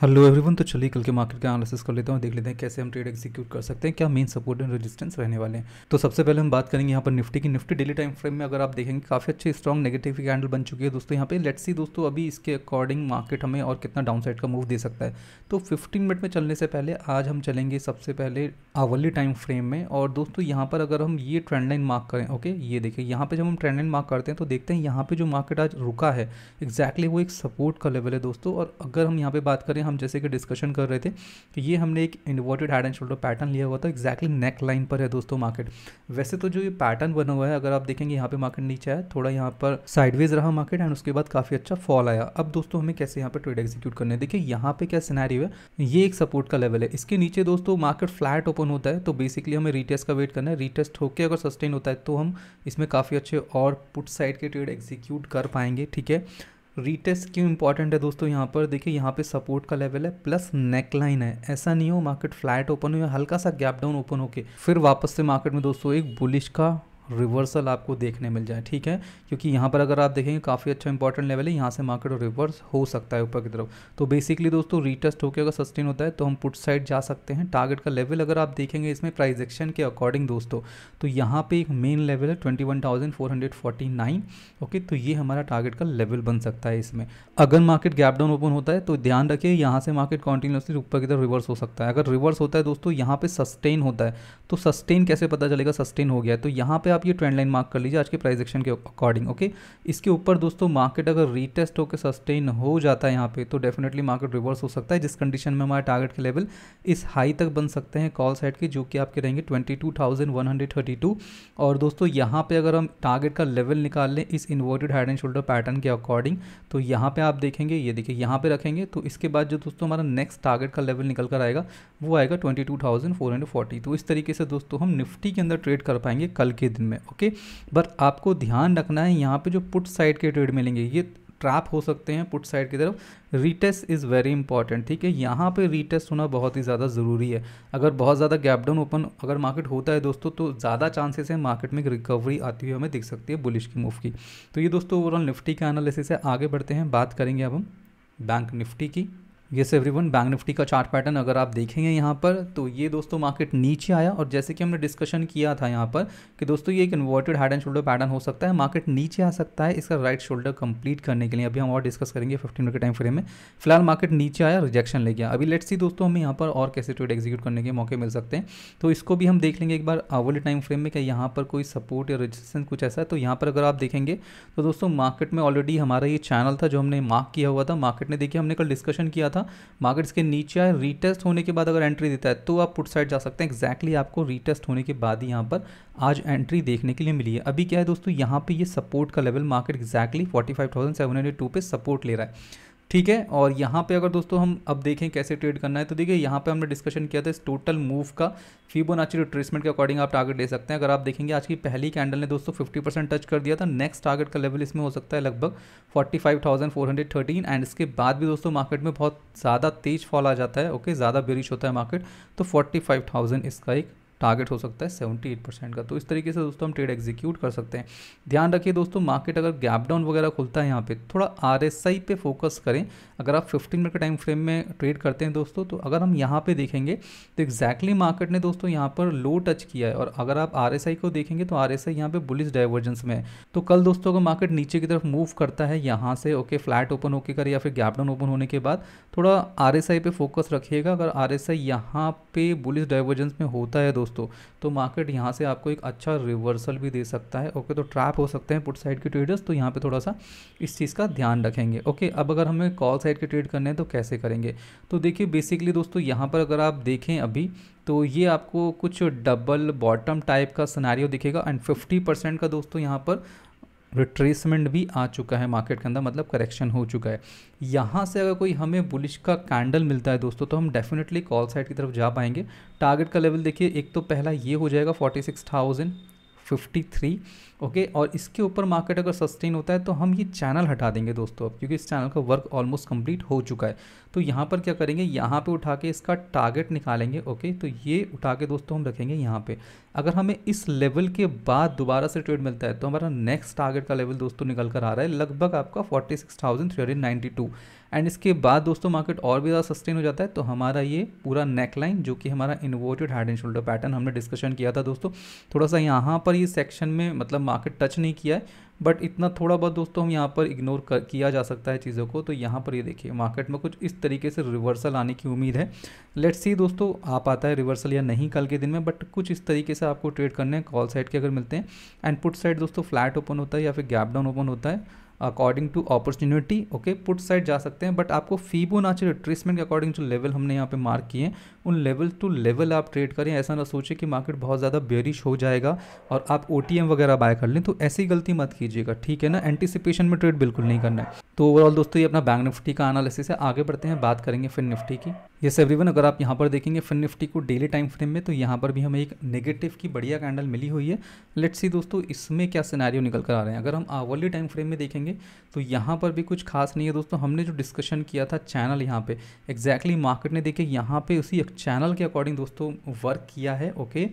Hello everyone तो चलिए कल के मार्केट का एनालिसिस कर हैं और देख लेते हैं कैसे हम ट्रेड एग्जीक्यूट कर सकते हैं क्या मेन सपोर्ट एंड रेजिस्टेंस रहने वाले हैं तो सबसे पहले हम बात करेंगे यहाँ पर निफ्टी की निफ्टी डेली टाइम फ्रेम में अगर आप देखेंगे काफ़ी अच्छे स्ट्रॉग नेगेटिव कैंडल बन चुकी है दोस्तों यहाँ पे लेट्स सी दोस्तों अभी इसके अकॉर्डिंग मार्केट हमें और कितना डाउन साइड का मूव दे सकता है तो फिफ्टीन मिनट में चलने से पहले आज हम चलेंगे सबसे पहले आवली टाइम फ्रेम में और दोस्तों यहाँ पर अगर हम ये ट्रेंड लाइन मार्क करें ओके ये देखिए यहाँ पर जब हम ट्रेंड लाइन मार्क करते हैं तो देखते हैं यहाँ पर जो मार्केट आज रुका है एग्जैक्टली वो एक सपोर्ट का लेवल है दोस्तों और अगर हम यहाँ पर बात करें हम जैसे कि डिस्कशन कर रहे थे कि तो ये हमने एक inverted head and shoulder pattern लिया हुआ था एक्जैक्टली नेक लाइन पर है दोस्तों मार्केट वैसे तो जो ये पैटर्न बना हुआ है अगर आप देखेंगे यहाँ पे मार्केट नीचे आया थोड़ा यहाँ पर साइडवेज रहा मार्केट एंड उसके बाद काफ़ी अच्छा फॉल आया अब दोस्तों हमें कैसे यहाँ पर ट्रेड एक्जीक्यूट करने देखिए यहाँ पे क्या सिनारी है ये एक सपोर्ट का लेवल है इसके नीचे दोस्तों मार्केट फ्लैट ओपन होता है तो बेसिकली हमें रिटेस्ट का वेट करना है रिटेस्ट होकर अगर सस्टेन होता है तो हम इसमें काफ़ी अच्छे और पुट साइड के ट्रेड एग्जीक्यूट कर पाएंगे ठीक है रीटेस्ट क्यों इंपॉर्टेंट है दोस्तों यहाँ पर देखिए यहाँ पे सपोर्ट का लेवल है प्लस नेकलाइन है ऐसा नहीं हो मार्केट फ्लैट ओपन हो या हल्का सा गैप डाउन ओपन होके फिर वापस से मार्केट में दोस्तों एक बुलिश का रिवर्सल आपको देखने मिल जाए ठीक है क्योंकि यहाँ पर अगर आप देखेंगे काफ़ी अच्छा इंपॉर्टेंट लेवल है यहाँ से मार्केट रिवर्स हो सकता है ऊपर की तरफ तो बेसिकली दोस्तों रिटेस्ट होकर अगर सस्टेन होता है तो हम पुट साइड जा सकते हैं टारगेट का लेवल अगर आप देखेंगे इसमें प्राइज एक्शन के अकॉर्डिंग दोस्तों तो यहाँ पर एक मेन लेवल है twenty one thousand four hundred forty nine okay तो ये हमारा टारगेट का लेवल बन सकता है इसमें अगर मार्केट गैप डाउन ओपन होता है तो ध्यान रखिए यहाँ से मार्केट कॉन्टिन्यूसली ऊपर की तरफ रिवर्स हो सकता है अगर रिवर्स होता है दोस्तों यहाँ पे सस्टेन होता है तो सस्टेन कैसे पता चलेगा सस्टेन हो गया तो यहाँ पे आप ये ट्रेंड लाइन मार्क कर लीजिए आज के प्राइस एक्शन के अकॉर्डिंग ओके इसके ऊपर दोस्तों मार्केट अगर रीटेस्ट होकर सस्टेन हो जाता है यहाँ पे तो डेफिनेटली मार्केट रिवर्स हो सकता है जिस कंडीशन में हमारे टारगेट के लेवल इस हाई तक बन सकते हैं कॉल साइड के जो कि आपके रहेंगे ट्वेंटी और दोस्तों यहाँ पर अगर हम टारगेट का लेवल निकाल लें इस inverted head and shoulder pattern के अकॉर्डिंग तो यहाँ पर आप देखेंगे ये देखिए यहाँ पर रखेंगे तो इसके बाद जो दोस्तों हमारा नेक्स्ट टारगेट का लेवल निकल कर आएगा वो आएगा ट्वेंटी तो इस तरीके से दोस्तों हम निफ्टी के अंदर ट्रेड कर पाएंगे कल के दिन में ओके बट आपको ध्यान रखना है यहाँ पे जो पुट साइड के ट्रेड मिलेंगे ये ट्रैप हो सकते हैं पुट साइड की तरफ रीटेस्ट इज़ वेरी इंपॉर्टेंट ठीक है यहाँ पे रीटेस्ट होना बहुत ही ज़्यादा ज़रूरी है अगर बहुत ज़्यादा गैप डाउन ओपन अगर मार्केट होता है दोस्तों तो ज़्यादा चांसेस है मार्केट में रिकवरी आती हुई हमें दिख सकती है बुलिश की मूव की तो ये दोस्तों ओवरऑल निफ्टी का एनालिसिस है आगे बढ़ते हैं बात करेंगे अब हम बैंक निफ्टी की एवरी एवरीवन बैंक निफ्टी का चार्ट पैटर्न अगर आप देखेंगे यहाँ पर तो ये दोस्तों मार्केट नीचे आया और जैसे कि हमने डिस्कशन किया था यहाँ पर कि दोस्तों ये एक inverted head and shoulder pattern हो सकता है मार्केट नीचे आ सकता है इसका राइट शोल्डर कंप्लीट करने के लिए अभी हम और डिस्कस करेंगे फिफ्टीन मिनट के टाइम फ्रेम में फिलहाल मार्केट नीचे आया रिजेक्शन ले गया अभी लेट्स सी दोस्तों हमें यहाँ पर और कैसे ट्रेड एग्जीक्यूट करने के मौके मिल सकते हैं तो इसको भी हम देख लेंगे एक बार आवली टाइम फ्रेम में क्या यहाँ पर कोई सपोर्ट या रजिस्टेंस कुछ ऐसा है तो यहाँ पर अगर आप देखेंगे तो दोस्तों मार्केट में ऑलरेडी हमारा ये चैनल था जो हमने मार्क किया हुआ था मार्केट ने देखिए हमने कल डिस्कशन किया था था मार्केट्स के नीचे आए रीटेस्ट होने के बाद अगर एंट्री देता है तो आप पुट साइड जा सकते हैं एक्जैक्टली exactly आपको रीटेस्ट होने के बाद ही यहाँ पर आज एंट्री देखने के लिए मिली है अभी क्या है दोस्तों यहाँ पे ये सपोर्ट का level market exactly forty five support ले रहा है ठीक है और यहाँ पे अगर दोस्तों हम अब देखें कैसे ट्रेड करना है तो देखिए यहाँ पे हमने डिस्कशन किया था इस टोटल मूव का फीबोनाची रिट्रेसमेंट के अकॉर्डिंग आप टारगेट ले सकते हैं अगर आप देखेंगे आज की पहली कैंडल ने दोस्तों 50 परसेंट टच कर दिया था नेक्स्ट टारगेट का लेवल इसमें हो सकता है लगभग फोर्टी एंड इसके बाद भी दोस्तों मार्केट में बहुत ज़्यादा तेज फॉल आ जाता है ओके ज़्यादा बेरिश होता है मार्केट तो फोर्टी इसका एक टारगेट हो सकता है सेवेंटी एट परसेंट का तो इस तरीके से दोस्तों हम ट्रेड एग्जीक्यूट कर सकते हैं ध्यान रखिए दोस्तों मार्केट अगर गैप डाउन वगैरह खुलता है यहाँ पे थोड़ा आर एस आई पे फोकस करें अगर आप फिफ्टीन मिनट के टाइम फ्रेम में ट्रेड करते हैं दोस्तों तो अगर हम यहाँ पे देखेंगे तो एग्जैक्टली मार्केट ने दोस्तों यहाँ पर लो टच किया है और अगर आप आर एस आई को देखेंगे तो आर एस आई यहाँ पे बुलिस डाइवर्जेंस में है तो कल दोस्तों अगर मार्केट नीचे की तरफ मूव करता है यहाँ से ओके फ्लैट ओपन होके कर या फिर गैप डाउन ओपन होने के बाद थोड़ा आर एस आई पे फोकस रखिएगा अगर आर एस आई यहाँ पे बुलिस डाइवर्जेंस में होता है दोस्तों दोस्तों तो मार्केट यहाँ से आपको एक अच्छा रिवर्सल भी दे सकता है ओके तो ट्रैप हो सकते हैं पुट साइड के ट्रेडर्स तो यहाँ पर थोड़ा सा इस चीज़ का ध्यान रखेंगे ओके अब अगर हमें कॉल साइड के ट्रेड करने हैं तो कैसे करेंगे तो देखिए बेसिकली दोस्तों यहाँ पर अगर आप देखें अभी तो ये आपको कुछ डबल बॉटम टाइप का सिनारियो दिखेगा एंड 50 परसेंट का दोस्तों यहाँ पर रिट्रेसमेंट भी आ चुका है मार्केट के अंदर मतलब करेक्शन हो चुका है यहाँ से अगर कोई हमें बुलिश का कैंडल मिलता है दोस्तों तो हम डेफिनेटली कॉल साइड की तरफ जा पाएंगे टारगेट का लेवल देखिए एक तो पहला ये हो जाएगा फोर्टी सिक्स थाउजेंड 53 ओके और इसके ऊपर मार्केट अगर सस्टेन होता है तो हम ये चैनल हटा देंगे दोस्तों अब क्योंकि इस चैनल का वर्क ऑलमोस्ट कंप्लीट हो चुका है तो यहाँ पर क्या करेंगे यहाँ पे उठा के इसका टारगेट निकालेंगे ओके तो ये उठा के दोस्तों हम रखेंगे यहाँ पे अगर हमें इस लेवल के बाद दोबारा से ट्रेड मिलता है तो हमारा नेक्स्ट टारगेट का लेवल दोस्तों निकल कर आ रहा है लगभग आपका forty six thousand three hundred ninety two and इसके बाद दोस्तों मार्केट और भी ज़्यादा सस्टेन हो जाता है तो हमारा ये पूरा नेकलाइन जो कि हमारा inverted head and shoulder pattern हमने डिस्कशन किया था दोस्तों थोड़ा सा यहाँ पर ये सेक्शन में मतलब मार्केट टच नहीं किया है बट इतना थोड़ा बहुत दोस्तों हम यहाँ पर इग्नोर कर किया जा सकता है चीज़ों को तो यहाँ पर ये देखिए मार्केट में कुछ इस तरीके से रिवर्सल आने की उम्मीद है लेट्स सी दोस्तों आप पाता है रिवर्सल या नहीं कल के दिन में बट कुछ इस तरीके से आपको ट्रेड करने हैं कॉल साइड के अगर मिलते हैं एंड पुट साइड दोस्तों फ्लैट ओपन होता है या फिर गैप डाउन ओपन होता है according to opportunity okay put side जा सकते हैं बट आपको चाहिए रिट्रेसमेंट के अकॉर्डिंग जो लेवल हमने यहाँ पे मार्क किए हैं उन लेवल टू लेवल आप ट्रेड करें ऐसा ना सोचें कि मार्केट बहुत ज़्यादा बेरिश हो जाएगा और आप ओ वगैरह बाय कर लें तो ऐसी गलती मत कीजिएगा ठीक है ना एंटिसिपेशन में ट्रेड बिल्कुल नहीं करना है तो ओवरऑल दोस्तों ये अपना बैंक निफ्टी का एनालिसिस है आगे बढ़ते हैं बात करेंगे फिर निफ्टी की ये yes, अगर आप यहाँ पर देखेंगे फिन निफ्टी को डेली टाइम फ्रेम में तो यहाँ पर भी हमें एक नेगेटिव की बढ़िया कैंडल मिली हुई है लेट्स सी दोस्तों इसमें क्या सिनारियो निकल कर आ रहे हैं अगर हम आवर्ली टाइम फ्रेम में देखेंगे करेंगे तो यहाँ पर भी कुछ खास नहीं है दोस्तों हमने जो डिस्कशन किया था चैनल यहाँ पे एग्जैक्टली exactly मार्केट ने देखे यहाँ पे उसी चैनल के अकॉर्डिंग दोस्तों वर्क किया है ओके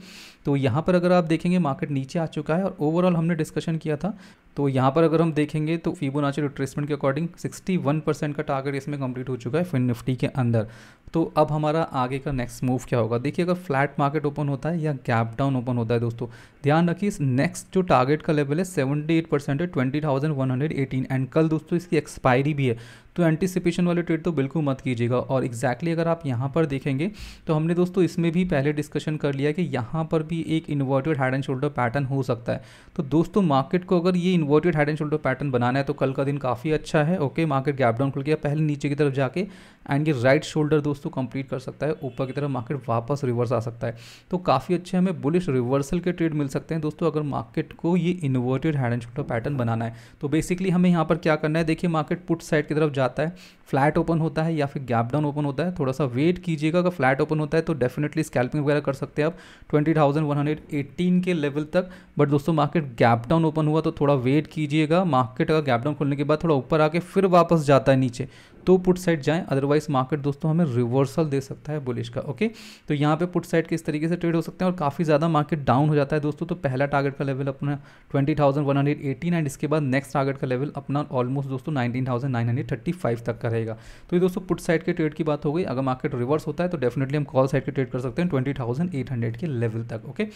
तो यहाँ पर अगर आप देखेंगे मार्केट नीचे आ चुका है और ओवरऑल हमने डिस्कशन किया था तो यहाँ पर अगर हम देखेंगे तो नाचे रिट्रेसमेंट के अकॉर्डिंग 61 परसेंट का टारगेट इसमें कंप्लीट हो चुका है फिन निफ्टी के अंदर तो अब हमारा आगे का नेक्स्ट मूव क्या होगा देखिए अगर फ्लैट मार्केट ओपन होता है या गैप डाउन ओपन होता है दोस्तों ध्यान रखिए इस नेक्स्ट जो टारगेट का लेवल है 78 परसेंट है 20,118 एंड कल दोस्तों इसकी एक्सपायरी भी है तो एंटिसिपेशन वाले ट्रेड तो बिल्कुल मत कीजिएगा और exactly अगर आप यहाँ पर देखेंगे तो हमने दोस्तों इसमें भी पहले डिस्कशन कर लिया कि यहाँ पर भी एक inverted head and shoulder pattern हो सकता है तो दोस्तों मार्केट को अगर ये inverted head and shoulder pattern बनाना है तो कल का दिन काफ़ी अच्छा है ओके मार्केट गैप डाउन खुल गया पहले नीचे की तरफ जाके एंड ये राइट शोल्डर दोस्तों कंप्लीट कर सकता है ऊपर की तरफ मार्केट वापस रिवर्स आ सकता है तो काफ़ी अच्छे हमें बुलिश रिवर्सल के ट्रेड मिल सकते हैं दोस्तों अगर मार्केट को ये inverted head and shoulder pattern बनाना है तो बेसिकली हमें यहाँ पर क्या करना है देखिए मार्केट पुट साइड की तरफ जा जाता है फ्लैट ओपन होता है या फिर गैप डाउन ओपन होता है थोड़ा सा वेट कीजिएगा अगर फ्लैट ओपन होता है तो डेफिनेटली स्कैल्पिंग वगैरह कर सकते हैं आप twenty thousand one hundred eighteen के लेवल तक बट दोस्तों मार्केट गैप डाउन ओपन हुआ तो थोड़ा वेट कीजिएगा मार्केट अगर गैप डाउन खोलने के बाद थोड़ा ऊपर आके फिर वापस जाता है नीचे तो पुट साइड जाए अदरवाइज मार्केट दोस्तों हमें रिवर्सल दे सकता है बुलिश का ओके तो यहाँ पे पुट साइड के इस तरीके से ट्रेड हो सकते हैं और काफ़ी ज़्यादा मार्केट डाउन हो जाता है दोस्तों तो पहला टारगेट का लेवल अपना twenty thousand one hundred and इसके बाद नेक्स्ट टारगेट का लेवल अपना ऑलमोस्ट दोस्तों nineteen thousand nine hundred thirty five तक का रहेगा तो ये दोस्तों पुट साइड के ट्रेड की बात हो गई अगर मार्केट रिवर्स होता है तो डेफिनेटली हम कॉल साइड के ट्रेड कर सकते हैं ट्वेंटी थाउजेंड एट हंड्रेड के लेवल तक ओके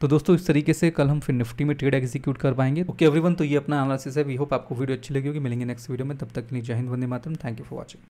तो दोस्तों इस तरीके से कल हम फिर निफ्टी में ट्रेड एग्जीक्यूट कर पाएंगे ओके एवरीवन तो ये अपना एनालिसिस है वी होप आपको वीडियो अच्छी लगी होगी मिलेंगे नेक्स्ट वीडियो में तब तक के लिए जय हिंद वंदे मातरम थैंक यू फॉर watching.